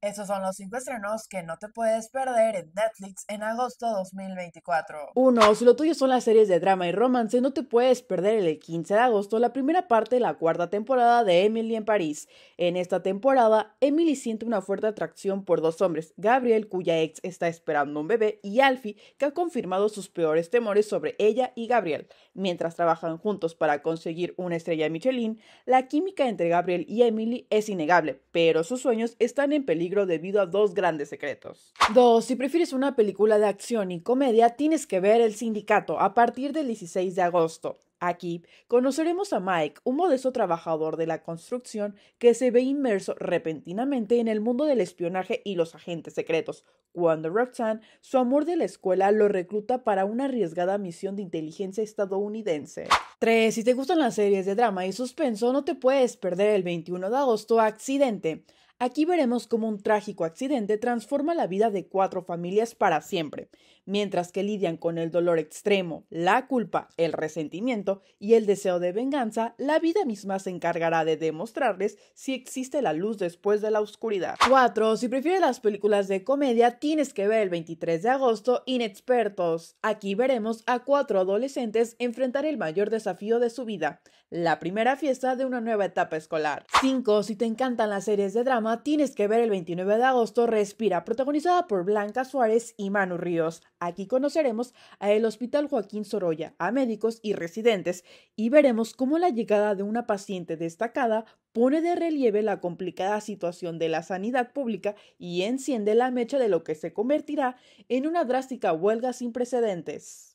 Esos son los cinco estrenos que no te puedes perder en Netflix en agosto 2024. Uno, Si lo tuyo son las series de drama y romance, no te puedes perder el 15 de agosto la primera parte de la cuarta temporada de Emily en París. En esta temporada, Emily siente una fuerte atracción por dos hombres, Gabriel, cuya ex está esperando un bebé, y Alfie, que ha confirmado sus peores temores sobre ella y Gabriel. Mientras trabajan juntos para conseguir una estrella Michelin, la química entre Gabriel y Emily es innegable, pero sus sueños están en peligro debido a dos grandes secretos. 2. Si prefieres una película de acción y comedia, tienes que ver El Sindicato a partir del 16 de agosto. Aquí conoceremos a Mike, un modesto trabajador de la construcción que se ve inmerso repentinamente en el mundo del espionaje y los agentes secretos, cuando Roxanne, su amor de la escuela, lo recluta para una arriesgada misión de inteligencia estadounidense. 3. Si te gustan las series de drama y suspenso, no te puedes perder el 21 de agosto Accidente. Aquí veremos cómo un trágico accidente transforma la vida de cuatro familias para siempre, mientras que lidian con el dolor extremo, la culpa, el resentimiento y el deseo de venganza, la vida misma se encargará de demostrarles si existe la luz después de la oscuridad. 4. Si prefieres las películas de comedia, tienes que ver el 23 de agosto Inexpertos. Aquí veremos a cuatro adolescentes enfrentar el mayor desafío de su vida, la primera fiesta de una nueva etapa escolar. 5. Si te encantan las series de drama, Tienes que ver el 29 de agosto Respira, protagonizada por Blanca Suárez y Manu Ríos. Aquí conoceremos a el Hospital Joaquín Sorolla, a médicos y residentes, y veremos cómo la llegada de una paciente destacada pone de relieve la complicada situación de la sanidad pública y enciende la mecha de lo que se convertirá en una drástica huelga sin precedentes.